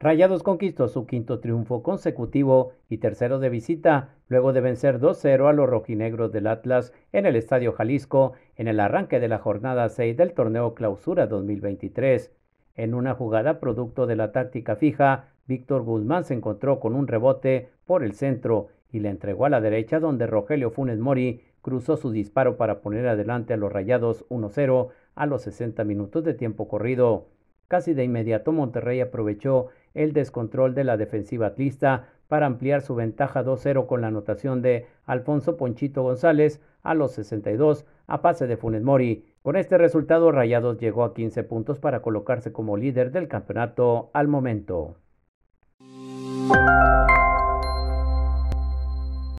Rayados conquistó su quinto triunfo consecutivo y tercero de visita, luego de vencer 2-0 a los rojinegros del Atlas en el Estadio Jalisco en el arranque de la jornada 6 del torneo Clausura 2023. En una jugada producto de la táctica fija, Víctor Guzmán se encontró con un rebote por el centro y le entregó a la derecha donde Rogelio Funes Mori cruzó su disparo para poner adelante a los Rayados 1-0 a los 60 minutos de tiempo corrido. Casi de inmediato Monterrey aprovechó el descontrol de la defensiva atlista para ampliar su ventaja 2-0 con la anotación de Alfonso Ponchito González a los 62 a pase de Funes Mori. Con este resultado, Rayados llegó a 15 puntos para colocarse como líder del campeonato al momento.